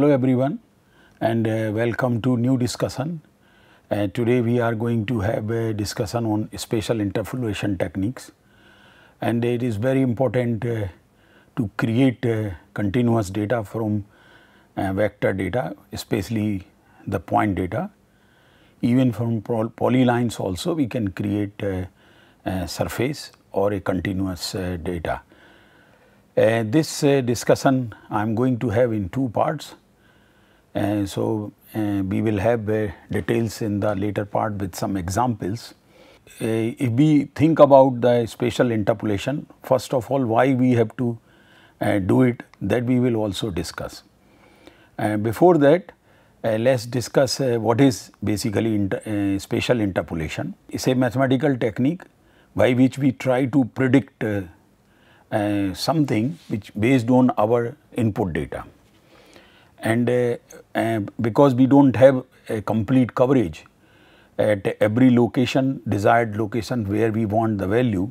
Hello everyone and uh, welcome to new discussion. Uh, today we are going to have a discussion on spatial interpolation techniques and it is very important uh, to create uh, continuous data from uh, vector data especially the point data. Even from polylines also we can create a, uh, a surface or a continuous data. this discussion I am going to have in two parts so uh, we will have uh, details in the later part with some examples. Uh, if we think about the spatial interpolation, first of all why we have to uh, do it that we will also discuss. Uh, before that let us discuss what is basically inter spatial interpolation. It's a mathematical technique by which we try to predict something which based on our input data and uh, uh, because we do not have a complete coverage at every location desired location where we want the value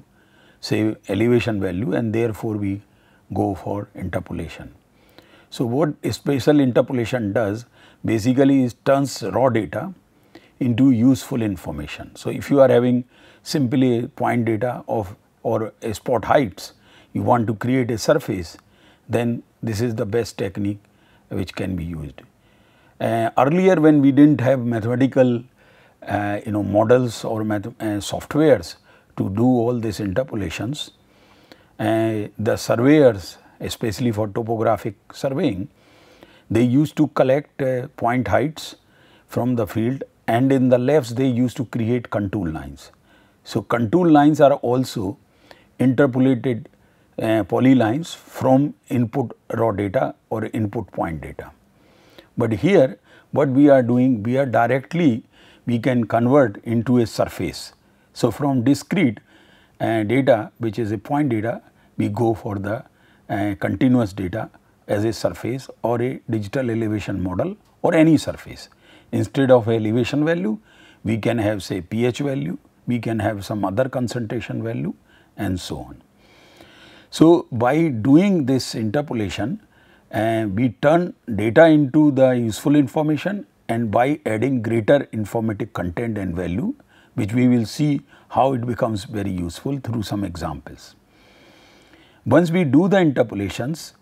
say elevation value and therefore we go for interpolation. So, what spatial interpolation does basically is turns raw data into useful information. So, if you are having simply point data of or spot heights you want to create a surface then this is the best technique which can be used. Uh, earlier when we did not have mathematical uh, you know models or math, uh, softwares to do all these interpolations, uh, the surveyors especially for topographic surveying, they used to collect uh, point heights from the field and in the lefts they used to create contour lines. So, contour lines are also interpolated uh, polylines from input raw data or input point data. But here what we are doing, we are directly we can convert into a surface. So, from discrete uh, data which is a point data, we go for the uh, continuous data as a surface or a digital elevation model or any surface. Instead of elevation value, we can have say pH value, we can have some other concentration value and so on. So, by doing this interpolation, uh, we turn data into the useful information and by adding greater informative content and value, which we will see how it becomes very useful through some examples. Once we do the interpolations,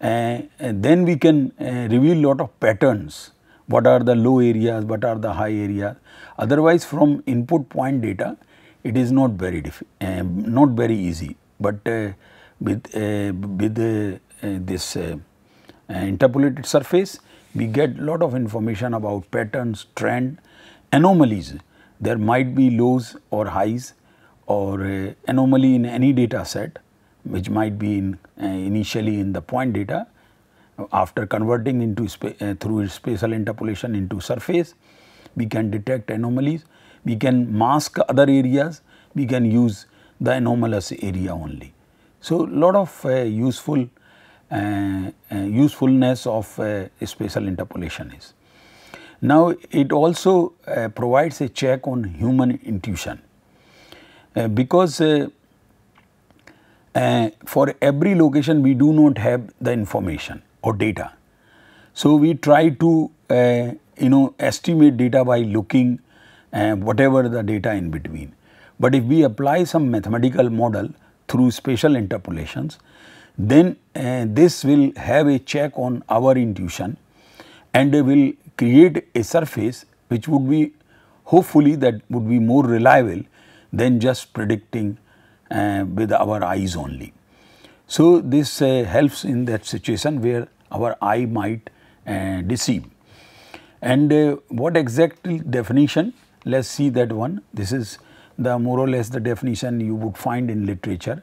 uh, then we can uh, reveal lot of patterns, what are the low areas, what are the high areas. Otherwise, from input point data, it is not very, uh, not very easy, but uh, with, uh, with uh, this uh, interpolated surface, we get lot of information about patterns, trend, anomalies. There might be lows or highs or anomaly in any data set which might be in, uh, initially in the point data after converting into uh, through spatial interpolation into surface we can detect anomalies we can mask other areas we can use the anomalous area only so, lot of uh, useful uh, uh, usefulness of spatial interpolation is. Now, it also provides a check on human intuition because uh, for every location we do not have the information or data. So, we try to uh, you know estimate data by looking uh, whatever the data in between. But if we apply some mathematical model through spatial interpolations, then uh, this will have a check on our intuition and will create a surface which would be hopefully that would be more reliable than just predicting uh, with our eyes only. So, this uh, helps in that situation where our eye might uh, deceive. And uh, what exact definition? Let us see that one. This is the more or less the definition you would find in literature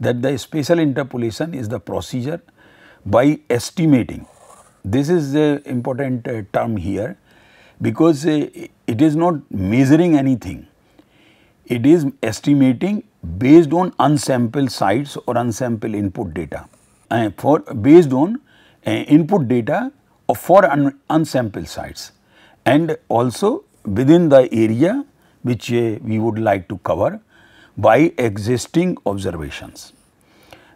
that the spatial interpolation is the procedure by estimating. This is an important uh, term here because uh, it is not measuring anything. It is estimating based on unsampled sites or unsampled input data uh, for based on uh, input data for un unsampled sites and also within the area which uh, we would like to cover by existing observations.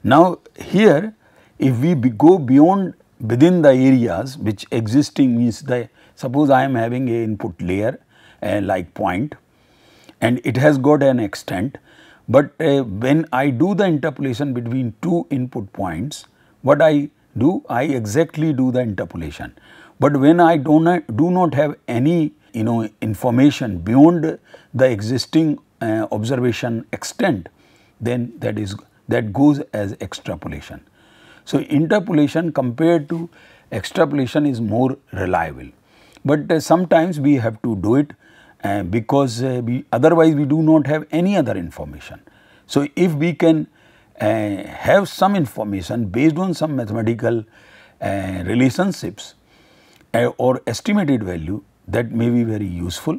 Now, here if we go beyond within the areas which existing means the suppose I am having a input layer uh, like point and it has got an extent, but uh, when I do the interpolation between two input points what I do I exactly do the interpolation, but when I do not do not have any you know information beyond the existing uh, observation extent, then that is that goes as extrapolation. So, interpolation compared to extrapolation is more reliable, but uh, sometimes we have to do it uh, because uh, we otherwise we do not have any other information. So, if we can uh, have some information based on some mathematical uh, relationships or estimated value that may be very useful.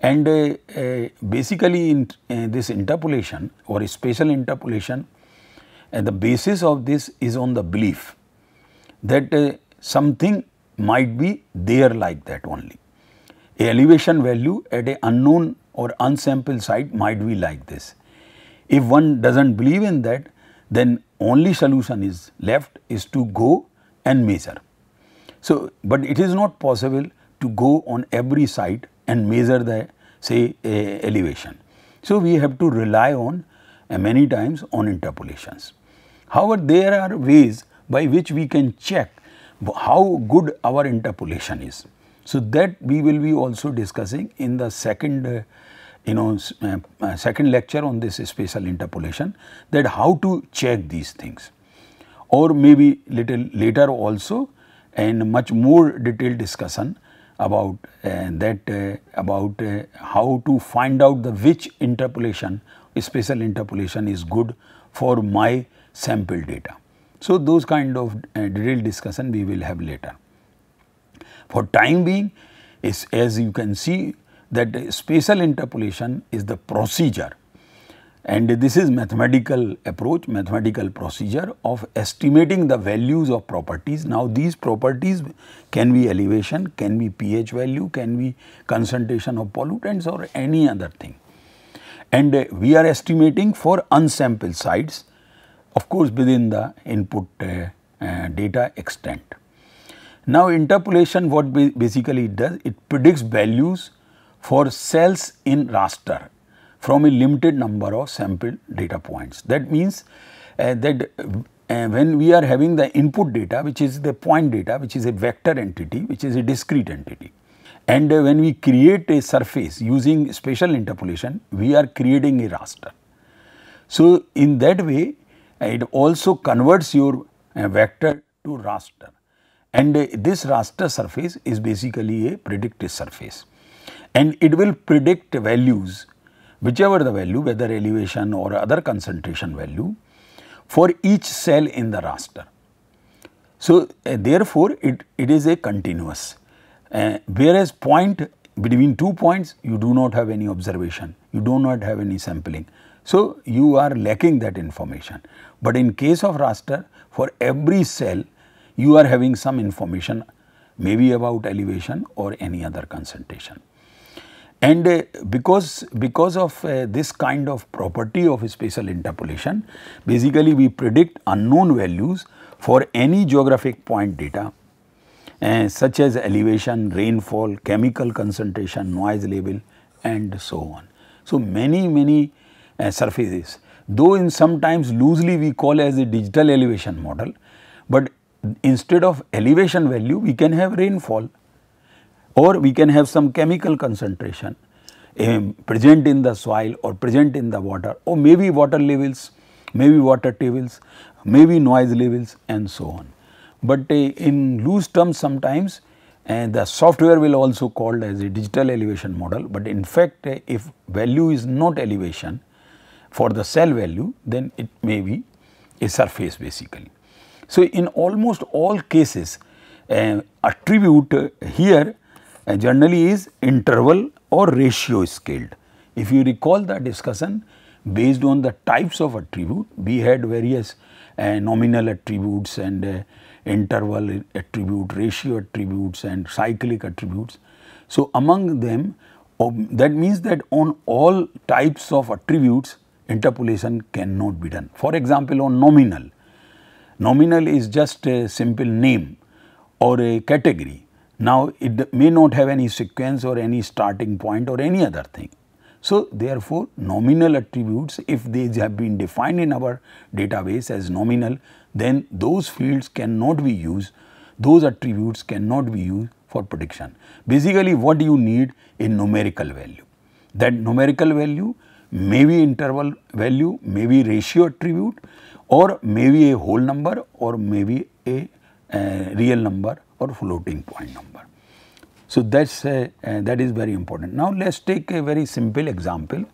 And uh, uh, basically in uh, this interpolation or spatial interpolation, uh, the basis of this is on the belief that uh, something might be there like that only. A elevation value at a unknown or unsampled site might be like this. If one does not believe in that, then only solution is left is to go and measure. So, but it is not possible to go on every site and measure the say elevation. So, we have to rely on uh, many times on interpolations. However, there are ways by which we can check how good our interpolation is. So, that we will be also discussing in the second uh, you know uh, uh, second lecture on this spatial interpolation that how to check these things or maybe little later also and much more detailed discussion about uh, that uh, about uh, how to find out the which interpolation spatial interpolation is good for my sample data. So, those kind of uh, detailed discussion we will have later. For time being is as you can see that spatial interpolation is the procedure and this is mathematical approach, mathematical procedure of estimating the values of properties. Now, these properties can be elevation, can be pH value, can be concentration of pollutants or any other thing. And uh, we are estimating for unsampled sites, of course, within the input uh, uh, data extent. Now, interpolation what basically it does, it predicts values for cells in raster from a limited number of sample data points. That means uh, that uh, when we are having the input data which is the point data which is a vector entity which is a discrete entity. And uh, when we create a surface using spatial interpolation we are creating a raster. So, in that way it also converts your uh, vector to raster and uh, this raster surface is basically a predictive surface and it will predict values whichever the value, whether elevation or other concentration value for each cell in the raster. So, uh, therefore, it, it is a continuous, uh, whereas point between two points you do not have any observation, you do not have any sampling. So, you are lacking that information, but in case of raster for every cell you are having some information maybe about elevation or any other concentration. And uh, because, because of uh, this kind of property of spatial interpolation, basically we predict unknown values for any geographic point data uh, such as elevation, rainfall, chemical concentration, noise level and so on. So, many many uh, surfaces though in sometimes loosely we call as a digital elevation model, but instead of elevation value we can have rainfall or we can have some chemical concentration um, present in the soil or present in the water or maybe water levels, maybe water tables, maybe noise levels and so on. But uh, in loose terms sometimes uh, the software will also called as a digital elevation model but in fact uh, if value is not elevation for the cell value then it may be a surface basically. So, in almost all cases attribute here uh, generally is interval or ratio scaled. If you recall the discussion based on the types of attribute, we had various uh, nominal attributes and uh, interval attribute, ratio attributes and cyclic attributes. So, among them um, that means that on all types of attributes interpolation cannot be done. For example, on nominal, nominal is just a simple name or a category now, it may not have any sequence or any starting point or any other thing. So, therefore, nominal attributes if they have been defined in our database as nominal then those fields cannot be used, those attributes cannot be used for prediction. Basically what you need a numerical value. That numerical value may be interval value, may be ratio attribute or may be a whole number or may be a uh, real number or floating point number. So that's uh, that is very important. Now let's take a very simple example.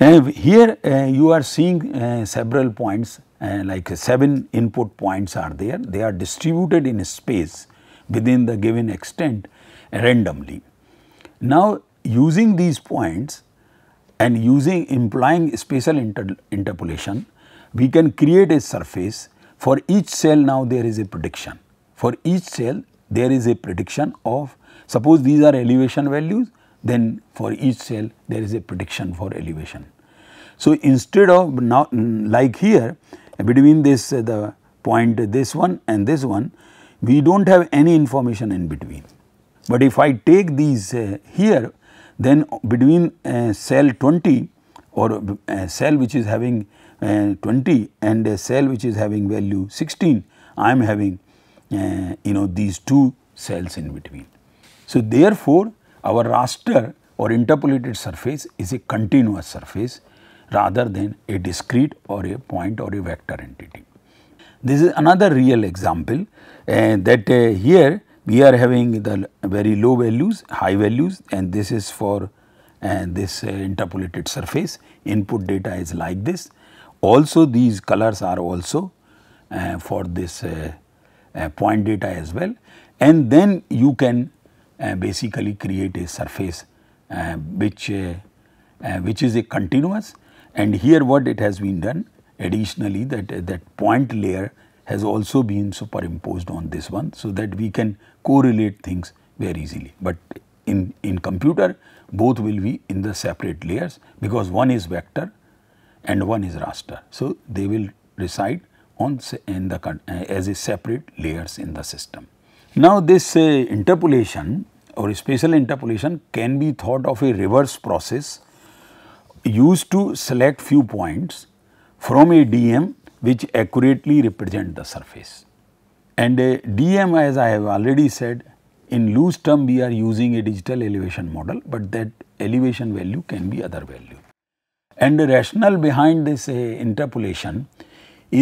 Uh, here uh, you are seeing uh, several points uh, like seven input points are there. They are distributed in space within the given extent randomly. Now using these points and using implying spatial inter interpolation, we can create a surface. For each cell now there is a prediction. For each cell there is a prediction of suppose these are elevation values then for each cell there is a prediction for elevation. So, instead of now like here between this uh, the point this one and this one we do not have any information in between. But if I take these uh, here then between uh, cell 20 or uh, cell which is having uh, 20 and a cell which is having value 16 I am having uh, you know these two cells in between. So, therefore, our raster or interpolated surface is a continuous surface rather than a discrete or a point or a vector entity. This is another real example uh, that uh, here we are having the very low values, high values and this is for uh, this uh, interpolated surface input data is like this. Also these colors are also uh, for this uh, uh, point data as well and then you can uh, basically create a surface uh, which, which is a continuous and here what it has been done additionally that, that point layer has also been superimposed on this one so that we can correlate things very easily. But in, in computer both will be in the separate layers because one is vector and one is raster. So, they will reside on in the eh, as a separate layers in the system. Now this uh, interpolation or spatial interpolation can be thought of a reverse process used to select few points from a DM which accurately represent the surface. And a eh, DM as I have already said in loose term we are using a digital elevation model but that elevation value can be other value. And the rationale behind this uh, interpolation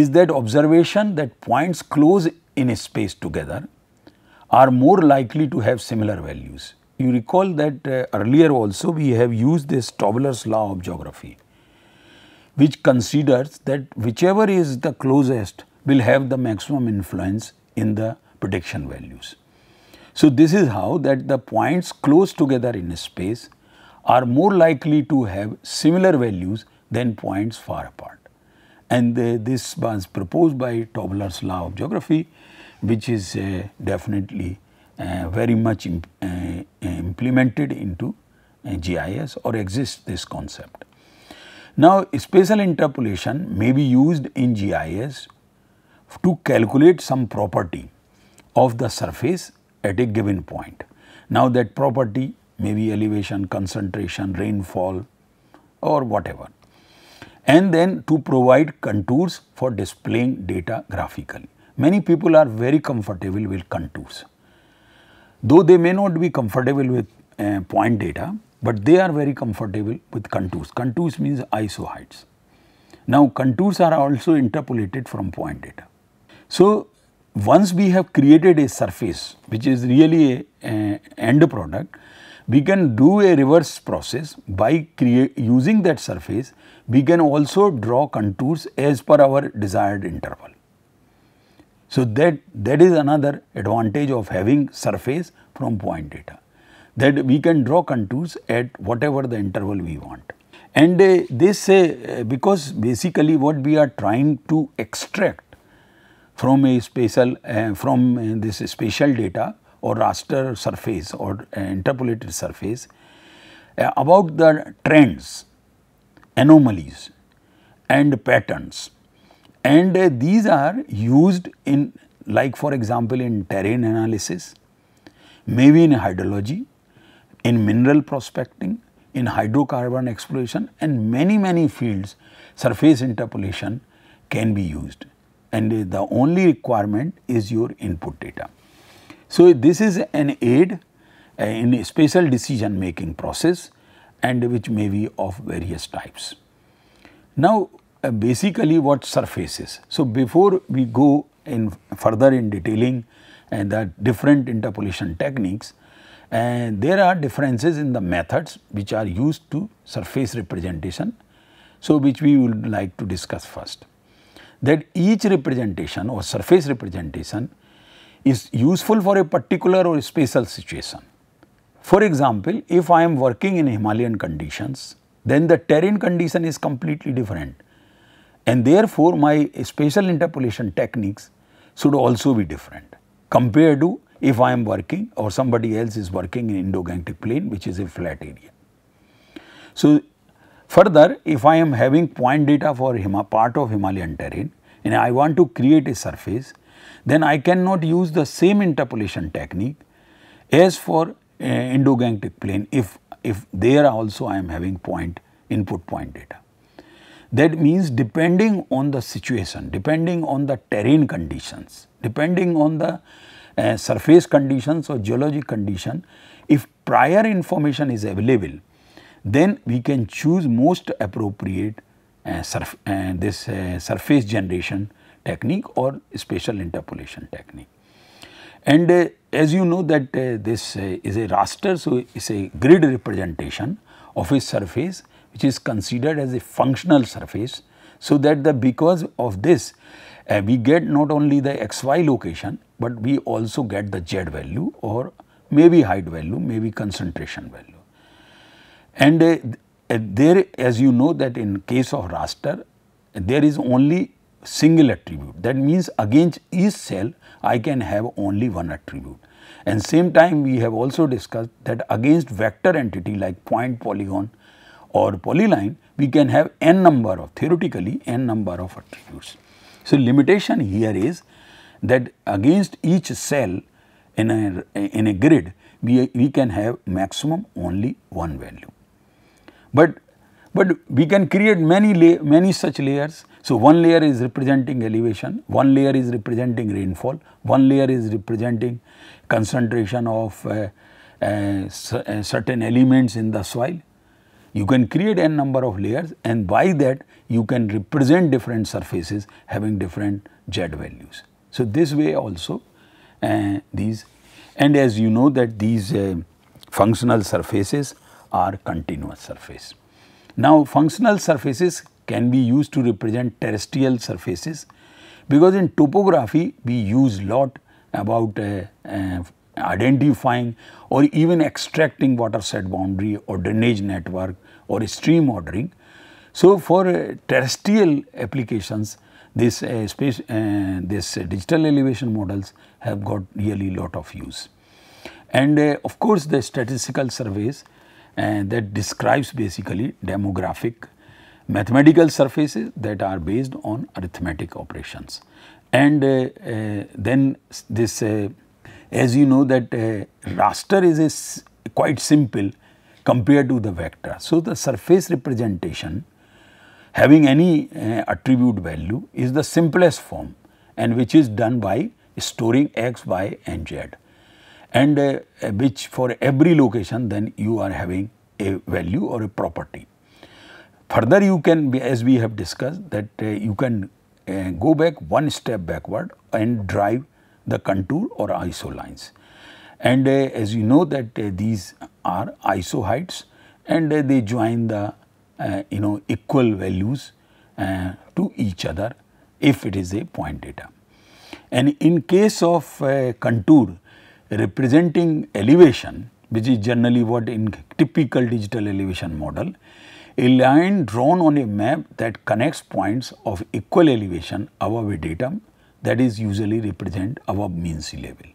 is that observation that points close in a space together are more likely to have similar values. You recall that uh, earlier also we have used this Tobler's law of geography which considers that whichever is the closest will have the maximum influence in the prediction values. So, this is how that the points close together in a space are more likely to have similar values than points far apart. And uh, this was proposed by Tobler's law of geography, which is uh, definitely uh, very much imp uh, implemented into uh, GIS or exists this concept. Now, spatial interpolation may be used in GIS to calculate some property of the surface at a given point. Now, that property may be elevation, concentration, rainfall or whatever and then to provide contours for displaying data graphically. Many people are very comfortable with contours. Though they may not be comfortable with uh, point data, but they are very comfortable with contours. Contours means ISO heights. Now, contours are also interpolated from point data. So, once we have created a surface which is really a, a end product, we can do a reverse process by using that surface we can also draw contours as per our desired interval. So, that, that is another advantage of having surface from point data that we can draw contours at whatever the interval we want. And uh, this uh, because basically what we are trying to extract from a spatial uh, from uh, this spatial data or raster surface or uh, interpolated surface uh, about the trends, anomalies and patterns and uh, these are used in like for example in terrain analysis, maybe in hydrology, in mineral prospecting, in hydrocarbon exploration and many many fields surface interpolation can be used and uh, the only requirement is your input data. So, this is an aid in a spatial decision making process and which may be of various types. Now, uh, basically what surfaces? So, before we go in further in detailing and uh, the different interpolation techniques, and uh, there are differences in the methods which are used to surface representation. So, which we would like to discuss first that each representation or surface representation is useful for a particular or spatial situation. For example, if I am working in Himalayan conditions, then the terrain condition is completely different and therefore my spatial interpolation techniques should also be different compared to if I am working or somebody else is working in Indo-Gangetic plane which is a flat area. So further if I am having point data for Hima, part of Himalayan terrain and I want to create a surface then I cannot use the same interpolation technique as for uh, endogenetic plane if, if there also I am having point input point data. That means depending on the situation, depending on the terrain conditions, depending on the uh, surface conditions or geologic condition, if prior information is available, then we can choose most appropriate uh, surf, uh, this uh, surface generation technique or spatial interpolation technique. And uh, as you know that uh, this uh, is a raster, so it is a grid representation of a surface which is considered as a functional surface. So that the because of this uh, we get not only the xy location, but we also get the z value or maybe height value, maybe concentration value. And uh, uh, there as you know that in case of raster there is only single attribute. That means against each cell I can have only one attribute. And same time we have also discussed that against vector entity like point polygon or polyline we can have n number of theoretically n number of attributes. So, limitation here is that against each cell in a, in a grid we, we can have maximum only one value. But, but we can create many, many such layers so, one layer is representing elevation, one layer is representing rainfall, one layer is representing concentration of uh, uh, uh, certain elements in the soil. You can create n number of layers and by that you can represent different surfaces having different z values. So, this way also uh, these and as you know that these uh, functional surfaces are continuous surface. Now, functional surfaces can be used to represent terrestrial surfaces because in topography we use lot about uh, uh, identifying or even extracting watershed boundary or drainage network or stream ordering. So, for uh, terrestrial applications this uh, space uh, this digital elevation models have got really lot of use. And uh, of course, the statistical surveys that describes basically demographic mathematical surfaces that are based on arithmetic operations. And uh, uh, then this, uh, as you know that uh, raster is quite simple compared to the vector. So, the surface representation having any uh, attribute value is the simplest form and which is done by storing x, y and z and uh, which for every location then you are having a value or a property. Further you can, as we have discussed that uh, you can uh, go back one step backward and drive the contour or iso lines. And uh, as you know that uh, these are iso heights and uh, they join the you know equal values to each other if it is a point data. And in case of uh, contour representing elevation, which is generally what in typical digital elevation model, a line drawn on a map that connects points of equal elevation above a datum that is usually represent above mean sea level.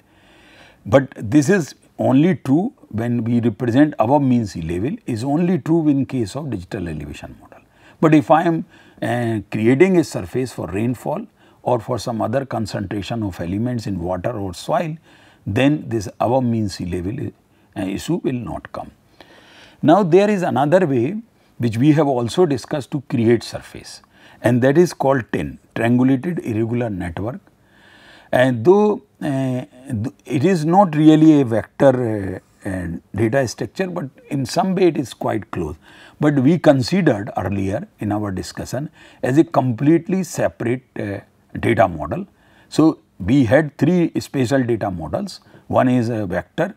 But this is only true when we represent above mean sea level is only true in case of digital elevation model. But if I am uh, creating a surface for rainfall or for some other concentration of elements in water or soil, then this above mean sea level uh, issue will not come. Now, there is another way which we have also discussed to create surface and that is called TIN, triangulated irregular network. And though uh, th it is not really a vector uh, uh, data structure, but in some way it is quite close. But we considered earlier in our discussion as a completely separate data model. So, we had three spatial data models, one is a vector,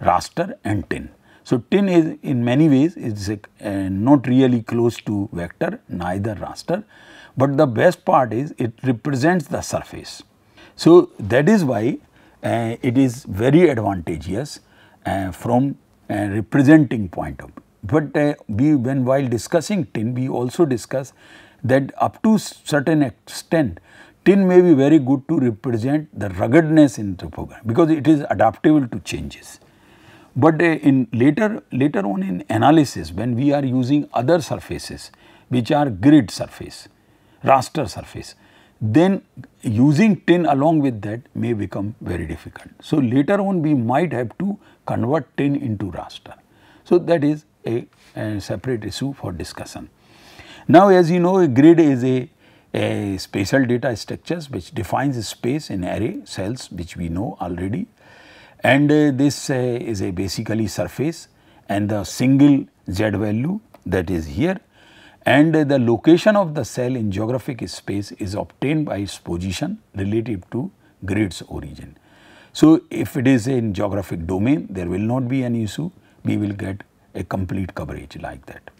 raster and tin. So, tin is in many ways is a, uh, not really close to vector neither raster, but the best part is it represents the surface. So, that is why uh, it is very advantageous uh, from uh, representing point of view. But uh, we when while discussing tin we also discuss that up to certain extent tin may be very good to represent the ruggedness in topography because it is adaptable to changes. But uh, in later, later on in analysis, when we are using other surfaces, which are grid surface, raster surface, then using tin along with that may become very difficult. So, later on we might have to convert tin into raster. So, that is a, a separate issue for discussion. Now, as you know a grid is a, a spatial data structures which defines space in array cells which we know already and uh, this uh, is a basically surface and the single z value that is here and uh, the location of the cell in geographic space is obtained by its position relative to grid's origin. So, if it is in geographic domain there will not be any issue we will get a complete coverage like that.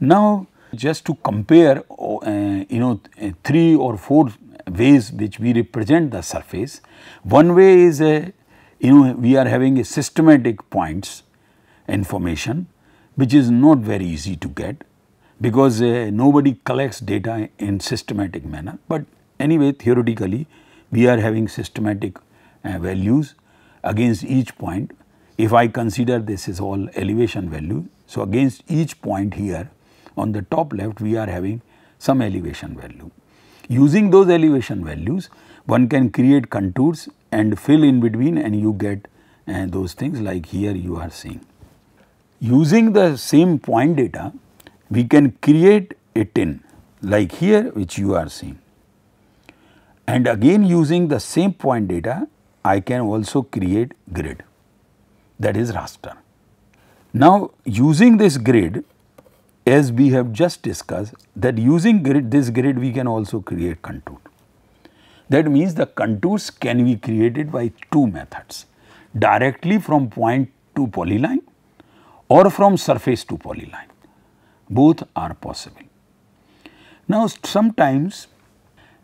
Now, just to compare oh, uh, you know three or four ways which we represent the surface. One way is a you know we are having a systematic points information which is not very easy to get because uh, nobody collects data in systematic manner. But anyway theoretically we are having systematic uh, values against each point. If I consider this is all elevation value, so against each point here on the top left we are having some elevation value. Using those elevation values one can create contours and fill in between and you get uh, those things like here you are seeing. Using the same point data, we can create a tin like here which you are seeing. And again using the same point data, I can also create grid that is raster. Now using this grid as we have just discussed that using grid this grid we can also create contour. That means the contours can be created by two methods, directly from point to polyline or from surface to polyline. Both are possible. Now, sometimes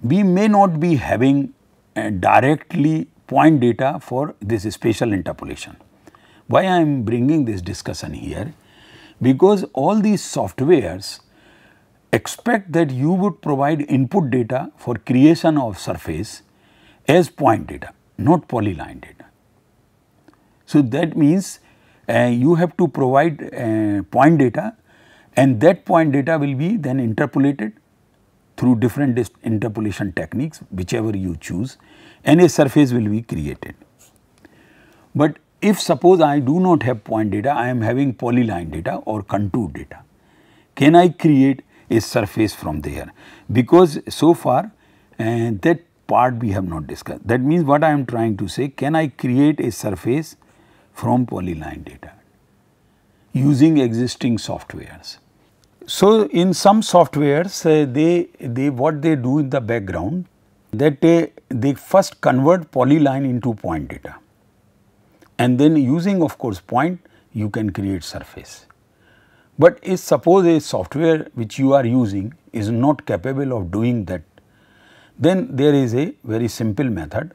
we may not be having uh, directly point data for this spatial interpolation. Why I am bringing this discussion here? Because all these softwares expect that you would provide input data for creation of surface as point data, not polyline data. So, that means uh, you have to provide uh, point data and that point data will be then interpolated through different interpolation techniques whichever you choose and a surface will be created. But if suppose I do not have point data, I am having polyline data or contour data. Can I create a surface from there because so far uh, that part we have not discussed. That means what I am trying to say can I create a surface from polyline data using existing softwares. So, in some softwares uh, they, they what they do in the background that eh, they first convert polyline into point data and then using of course point you can create surface. But if suppose a software which you are using is not capable of doing that, then there is a very simple method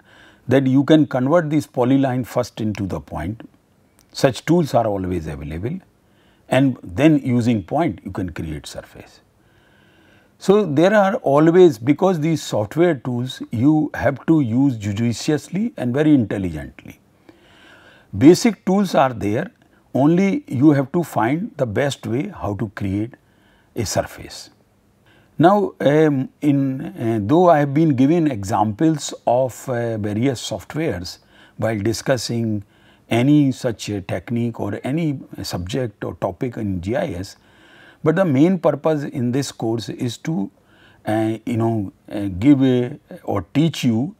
that you can convert this polyline first into the point. Such tools are always available and then using point you can create surface. So, there are always because these software tools you have to use judiciously and very intelligently. Basic tools are there only you have to find the best way how to create a surface. Now, um, in uh, though I have been given examples of uh, various softwares while discussing any such uh, technique or any uh, subject or topic in GIS, but the main purpose in this course is to uh, you know uh, give a, or teach you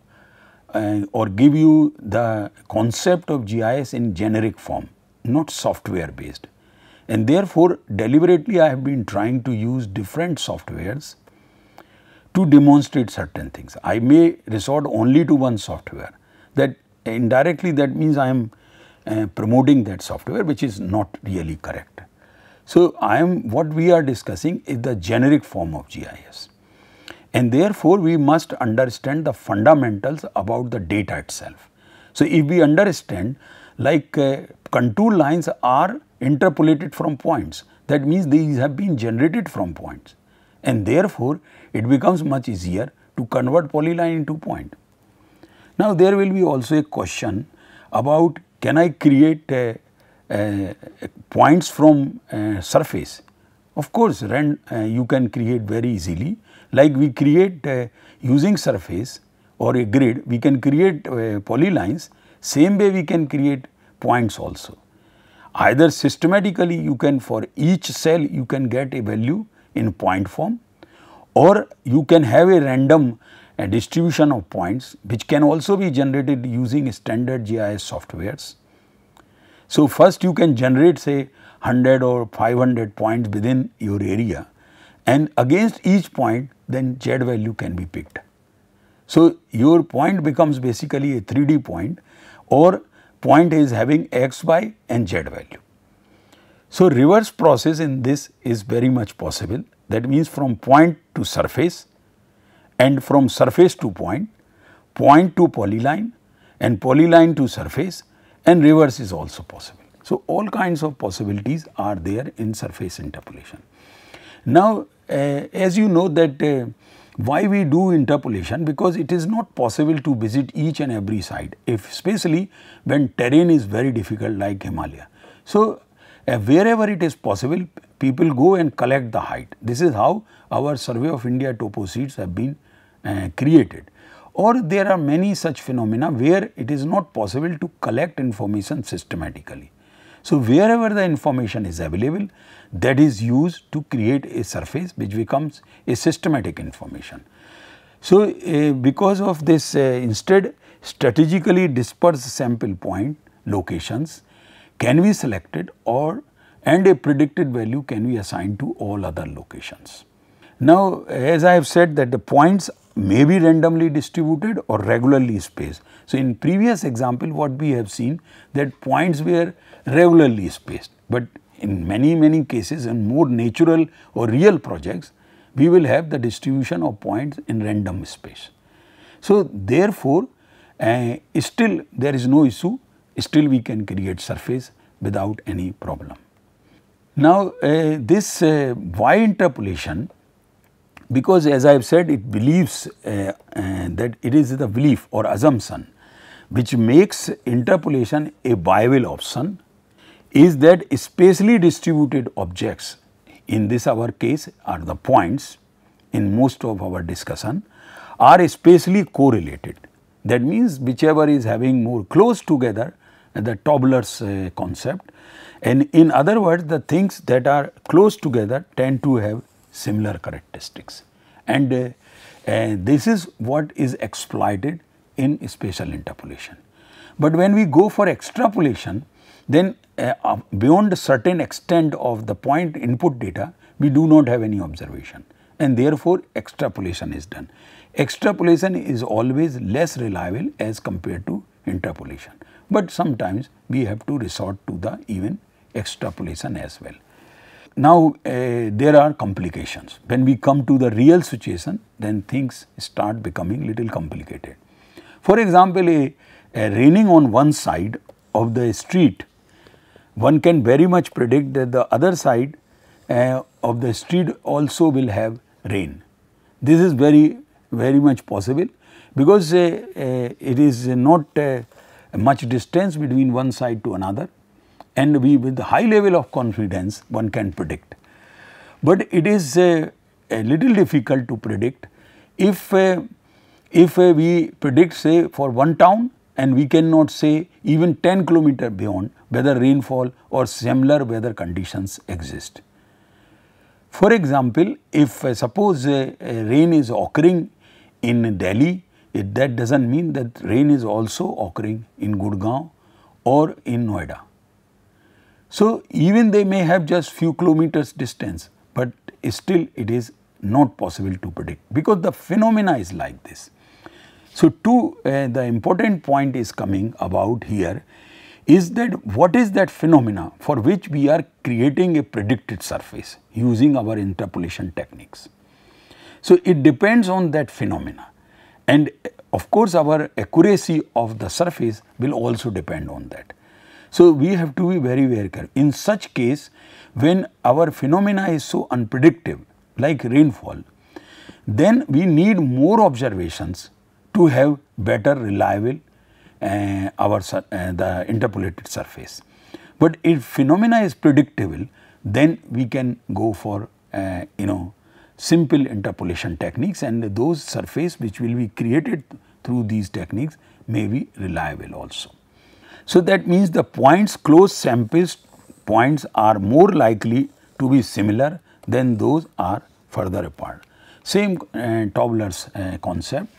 or give you the concept of GIS in generic form not software based. And therefore, deliberately I have been trying to use different softwares to demonstrate certain things. I may resort only to one software that indirectly that means I am uh, promoting that software which is not really correct. So, I am what we are discussing is the generic form of GIS and therefore, we must understand the fundamentals about the data itself. So, if we understand like uh, contour lines are interpolated from points. That means these have been generated from points and therefore it becomes much easier to convert polyline into point. Now there will be also a question about can I create uh, uh, points from uh, surface. Of course, you can create very easily like we create using surface or a grid we can create polylines same way we can create points also. Either systematically you can for each cell you can get a value in point form or you can have a random distribution of points which can also be generated using standard GIS softwares. So, first you can generate say 100 or 500 points within your area and against each point then Z value can be picked. So, your point becomes basically a 3D point or point is having x, y and z value. So, reverse process in this is very much possible that means from point to surface and from surface to point, point to polyline and polyline to surface and reverse is also possible. So, all kinds of possibilities are there in surface interpolation. Now, uh, as you know that uh, why we do interpolation? Because it is not possible to visit each and every side, if especially when terrain is very difficult like Himalaya. So, uh, wherever it is possible, people go and collect the height. This is how our survey of India topo seeds have been uh, created. Or there are many such phenomena where it is not possible to collect information systematically. So, wherever the information is available, that is used to create a surface which becomes a systematic information. So, uh, because of this uh, instead strategically dispersed sample point locations can be selected or and a predicted value can be assigned to all other locations. Now, as I have said that the points may be randomly distributed or regularly spaced. So, in previous example what we have seen that points were regularly spaced, but in many many cases and more natural or real projects we will have the distribution of points in random space. So, therefore, uh, still there is no issue still we can create surface without any problem. Now, uh, this uh, y interpolation because as I have said it believes that it is the belief or assumption which makes interpolation a viable option is that spatially distributed objects in this our case are the points in most of our discussion are spatially correlated. That means whichever is having more close together the Tobler's uh, concept and in other words the things that are close together tend to have similar characteristics and uh, this is what is exploited in spatial interpolation. But when we go for extrapolation then uh, beyond a certain extent of the point input data, we do not have any observation and therefore extrapolation is done. Extrapolation is always less reliable as compared to interpolation, but sometimes we have to resort to the even extrapolation as well. Now, uh, there are complications. When we come to the real situation, then things start becoming little complicated. For example, a, a raining on one side of the street one can very much predict that the other side uh, of the street also will have rain. This is very, very much possible because uh, uh it is not uh, much distance between one side to another and we with high level of confidence one can predict. But it is uh, a little difficult to predict if, if we predict say for one town and we cannot say even 10 kilometer beyond whether rainfall or similar weather conditions exist. For example, if uh, suppose uh, uh, rain is occurring in Delhi, it, that does not mean that rain is also occurring in Gurgaon or in Noida. So, even they may have just few kilometers distance, but still it is not possible to predict because the phenomena is like this. So, two uh, the important point is coming about here is that what is that phenomena for which we are creating a predicted surface using our interpolation techniques. So, it depends on that phenomena and uh, of course, our accuracy of the surface will also depend on that. So, we have to be very, very careful. In such case, when our phenomena is so unpredictable like rainfall, then we need more observations to have better reliable uh, our uh, the interpolated surface. But if phenomena is predictable, then we can go for uh, you know simple interpolation techniques and those surface which will be created through these techniques may be reliable also. So that means the points close samples points are more likely to be similar than those are further apart. Same uh, Tobler's uh, concept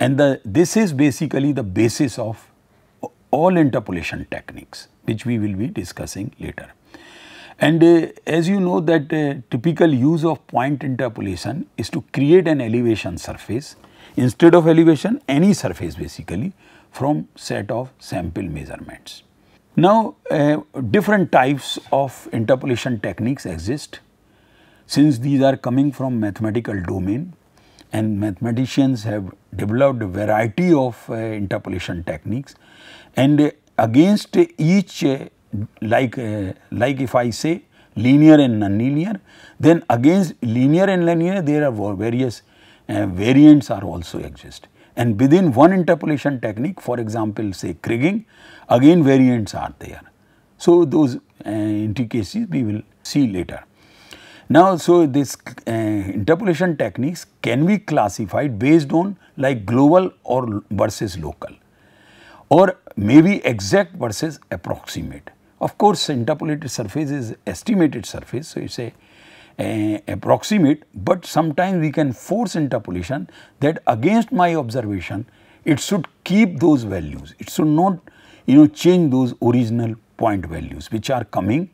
and the, this is basically the basis of all interpolation techniques, which we will be discussing later. And uh, as you know that uh, typical use of point interpolation is to create an elevation surface instead of elevation any surface basically from set of sample measurements. Now uh, different types of interpolation techniques exist since these are coming from mathematical domain and mathematicians have developed a variety of uh, interpolation techniques and against each uh, like uh, like if I say linear and nonlinear then against linear and linear there are various variants are also exist and within one interpolation technique for example say Kriging again variants are there. So, those uh, intricacies we will see later. Now, so this uh, interpolation techniques can be classified based on like global or versus local or maybe exact versus approximate. Of course, interpolated surface is estimated surface, so it is a uh, approximate, but sometimes we can force interpolation that against my observation, it should keep those values. It should not, you know, change those original point values which are coming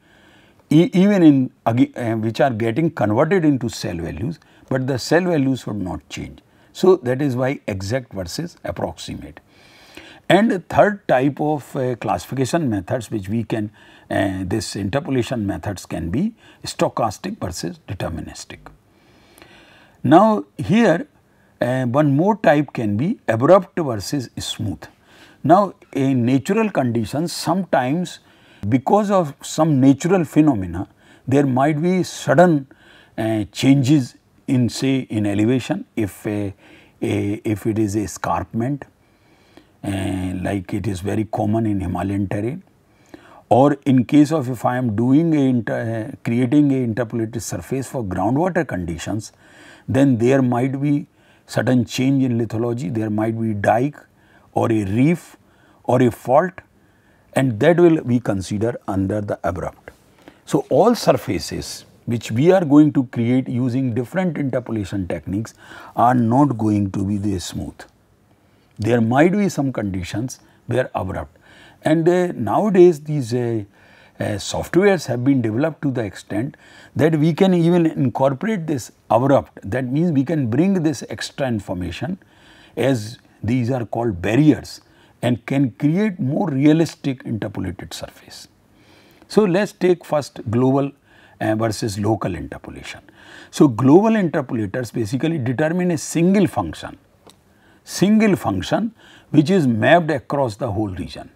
even in uh, which are getting converted into cell values, but the cell values would not change. So, that is why exact versus approximate. And third type of uh, classification methods which we can, uh, this interpolation methods can be stochastic versus deterministic. Now, here uh, one more type can be abrupt versus smooth. Now, in natural conditions sometimes because of some natural phenomena, there might be sudden uh, changes in say in elevation if a, uh, a if it is a escarpment uh, like it is very common in Himalayan terrain or in case of if I am doing a inter, uh, creating a interpolated surface for groundwater conditions then there might be sudden change in lithology there might be dike or a reef or a fault and that will we consider under the abrupt. So, all surfaces which we are going to create using different interpolation techniques are not going to be they smooth. There might be some conditions where abrupt and uh, nowadays these uh, uh, softwares have been developed to the extent that we can even incorporate this abrupt that means we can bring this extra information as these are called barriers and can create more realistic interpolated surface. So, let us take first global uh, versus local interpolation. So, global interpolators basically determine a single function, single function which is mapped across the whole region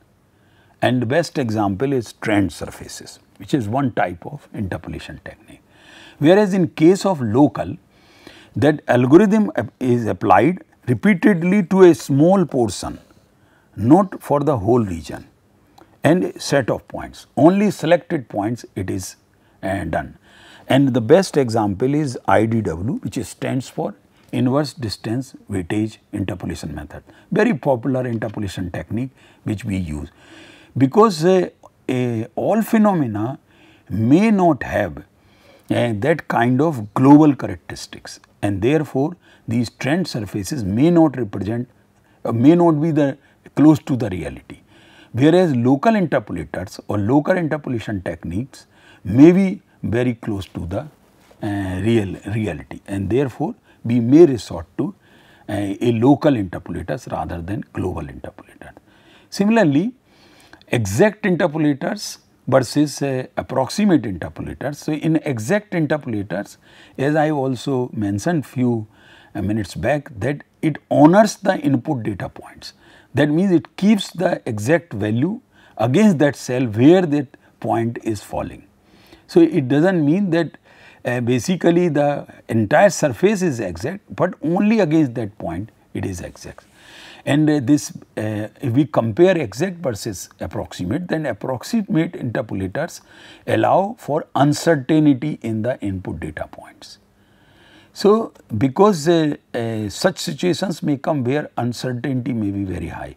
and the best example is trend surfaces which is one type of interpolation technique. Whereas, in case of local that algorithm is applied repeatedly to a small portion not for the whole region and set of points. Only selected points it is uh, done. And the best example is IDW which stands for inverse distance weightage interpolation method. Very popular interpolation technique which we use because uh, uh, all phenomena may not have that kind of global characteristics and therefore these trend surfaces may not represent may not be the close to the reality. Whereas local interpolators or local interpolation techniques may be very close to the uh, real reality and therefore we may resort to uh, a local interpolators rather than global interpolators. Similarly, exact interpolators versus uh, approximate interpolators. So, in exact interpolators as I also mentioned few uh, minutes back that it honors the input data points. That means it keeps the exact value against that cell where that point is falling. So, it does not mean that uh, basically the entire surface is exact, but only against that point it is exact. And uh, this uh, if we compare exact versus approximate, then approximate interpolators allow for uncertainty in the input data points. So, because uh, uh, such situations may come where uncertainty may be very high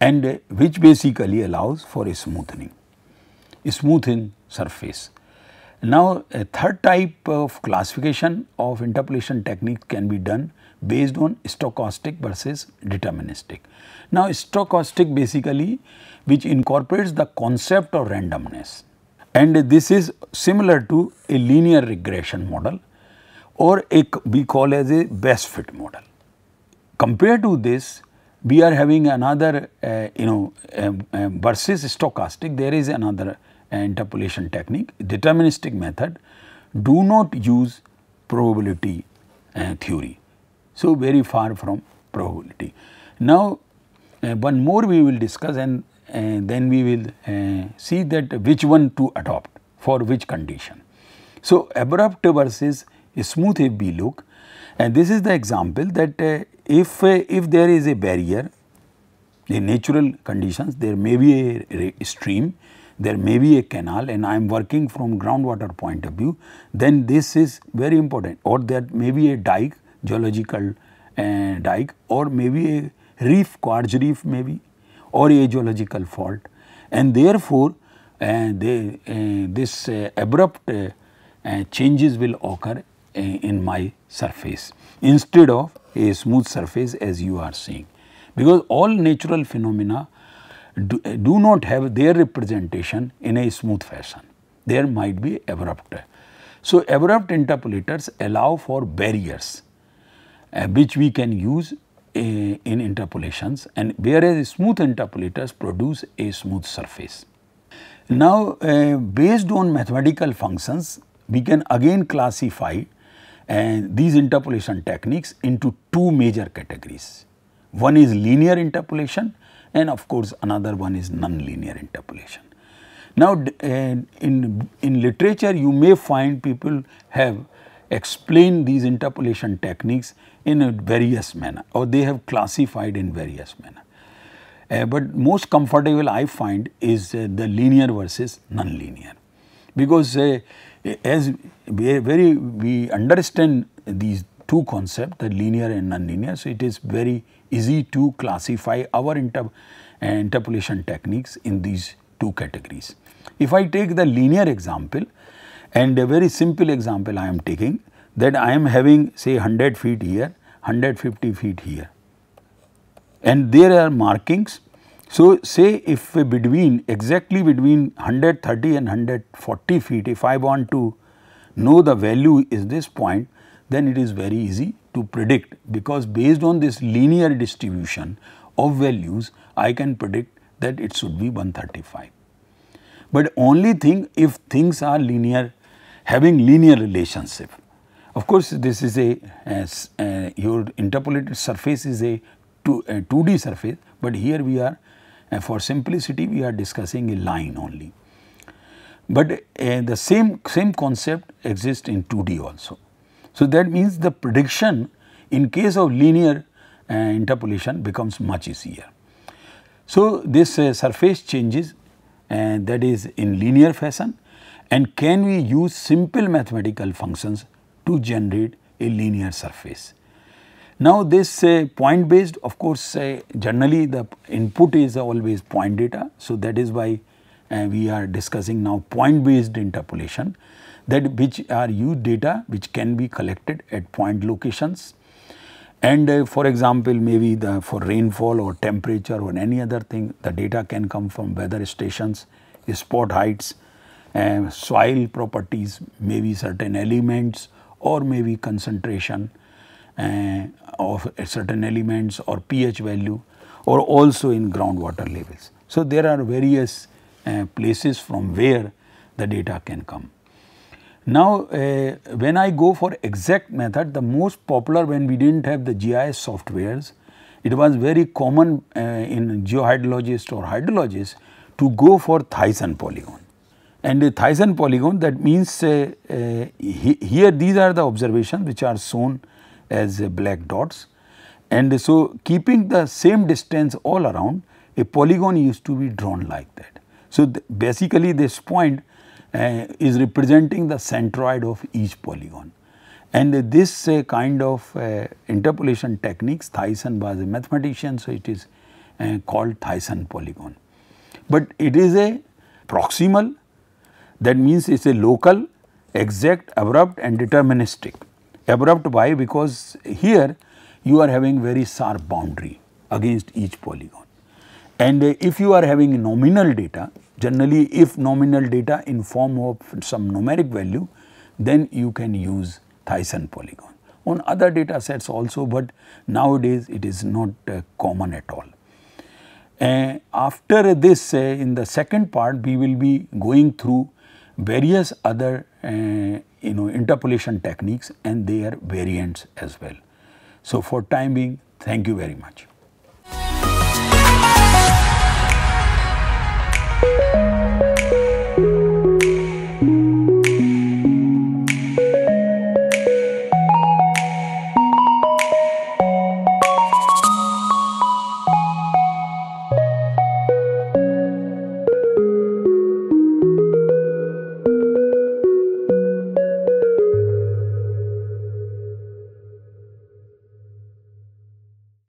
and uh, which basically allows for a smoothing, a smoothing surface. Now, a third type of classification of interpolation technique can be done based on stochastic versus deterministic. Now, stochastic basically which incorporates the concept of randomness and this is similar to a linear regression model or a, we call as a best fit model. Compared to this, we are having another, uh, you know, um, um, versus stochastic, there is another uh, interpolation technique, deterministic method, do not use probability uh, theory. So, very far from probability. Now, uh, one more we will discuss and uh, then we will uh, see that which one to adopt for which condition. So, abrupt versus smooth AB look and this is the example that uh, if, uh, if there is a barrier in natural conditions there may be a, stream, there may be a canal and I am working from groundwater point of view then this is very important or that may be a dike geological uh, dike or maybe a reef quartz reef maybe or a geological fault and therefore uh, they, uh, this uh, abrupt uh, uh, changes will occur in my surface instead of a smooth surface as you are seeing. Because all natural phenomena do, do not have their representation in a smooth fashion, there might be abrupt. So, abrupt interpolators allow for barriers uh, which we can use uh, in interpolations and whereas smooth interpolators produce a smooth surface. Now, uh, based on mathematical functions, we can again classify and these interpolation techniques into two major categories. One is linear interpolation and of course another one is nonlinear interpolation. Now in, in literature you may find people have explained these interpolation techniques in a various manner or they have classified in various manner. Uh, but most comfortable I find is uh, the linear versus nonlinear because uh, as very we understand these two concepts the linear and nonlinear so it is very easy to classify our inter uh, interpolation techniques in these two categories if i take the linear example and a very simple example i am taking that i am having say 100 feet here 150 feet here and there are markings so, say if between exactly between 130 and 140 feet if I want to know the value is this point then it is very easy to predict because based on this linear distribution of values I can predict that it should be 135. But only thing if things are linear having linear relationship. Of course, this is a as, uh, your interpolated surface is a, two, a 2D surface, but here we are and for simplicity, we are discussing a line only. But uh, the same, same concept exists in 2D also. So, that means the prediction in case of linear uh, interpolation becomes much easier. So, this uh, surface changes and that is in linear fashion and can we use simple mathematical functions to generate a linear surface. Now this uh, point based of course uh, generally the input is always point data. So that is why uh, we are discussing now point based interpolation that which are used data which can be collected at point locations and uh, for example maybe the for rainfall or temperature or any other thing the data can come from weather stations, spot heights, uh, soil properties, maybe certain elements or maybe concentration of certain elements or pH value or also in groundwater levels. So, there are various uh, places from where the data can come. Now, uh, when I go for exact method, the most popular when we did not have the GIS softwares, it was very common uh, in geohydrologist or hydrologist to go for Thyssen polygon. And the Thyssen polygon that means uh, uh he, here these are the observations which are shown as black dots. And so, keeping the same distance all around, a polygon used to be drawn like that. So, th basically this point uh, is representing the centroid of each polygon. And uh, this uh, kind of uh, interpolation techniques Thyssen was a mathematician, so it is uh, called Thyssen polygon. But it is a proximal that means it is a local, exact, abrupt and deterministic abrupt why because here you are having very sharp boundary against each polygon. And uh, if you are having nominal data, generally if nominal data in form of some numeric value, then you can use Thyssen polygon. On other data sets also, but nowadays it is not uh, common at all. Uh, after this, uh, in the second part, we will be going through various other uh, you know interpolation techniques and their variants as well. So for time being, thank you very much.